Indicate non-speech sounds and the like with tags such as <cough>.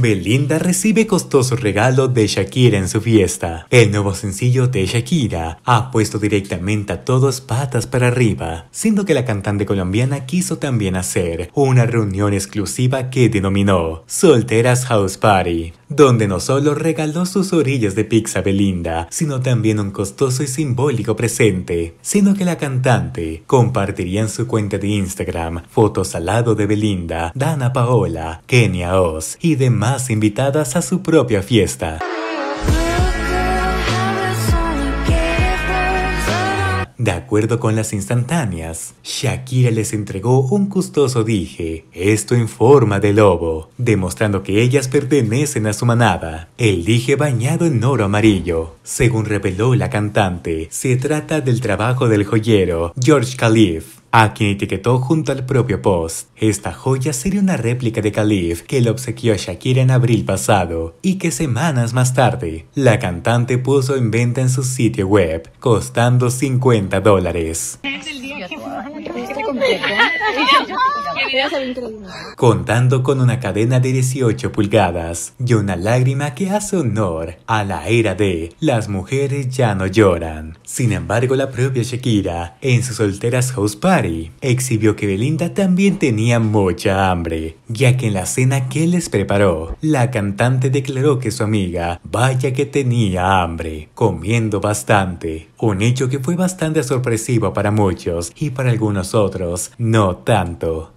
Belinda recibe costoso regalo de Shakira en su fiesta. El nuevo sencillo de Shakira ha puesto directamente a todos patas para arriba, siendo que la cantante colombiana quiso también hacer una reunión exclusiva que denominó Solteras House Party, donde no solo regaló sus orillas de pizza Belinda, sino también un costoso y simbólico presente, sino que la cantante compartiría en su cuenta de Instagram fotos al lado de Belinda, Dana Paola, Kenia Oz y demás invitadas a su propia fiesta. De acuerdo con las instantáneas, Shakira les entregó un gustoso dije esto en forma de lobo, demostrando que ellas pertenecen a su manada. El dije bañado en oro amarillo. Según reveló la cantante, se trata del trabajo del joyero George Calif, a quien etiquetó junto al propio post. Esta joya sería una réplica de Calif que le obsequió a Shakira en abril pasado y que semanas más tarde la cantante puso en venta en su sitio web, costando 50 dólares. <laughs> Contando con una cadena de 18 pulgadas y una lágrima que hace honor a la era de las mujeres ya no lloran. Sin embargo, la propia Shakira, en sus solteras house party, exhibió que Belinda también tenía mucha hambre, ya que en la cena que les preparó, la cantante declaró que su amiga, vaya que tenía hambre, comiendo bastante, un hecho que fue bastante sorpresivo para muchos y para algunos otros no tanto.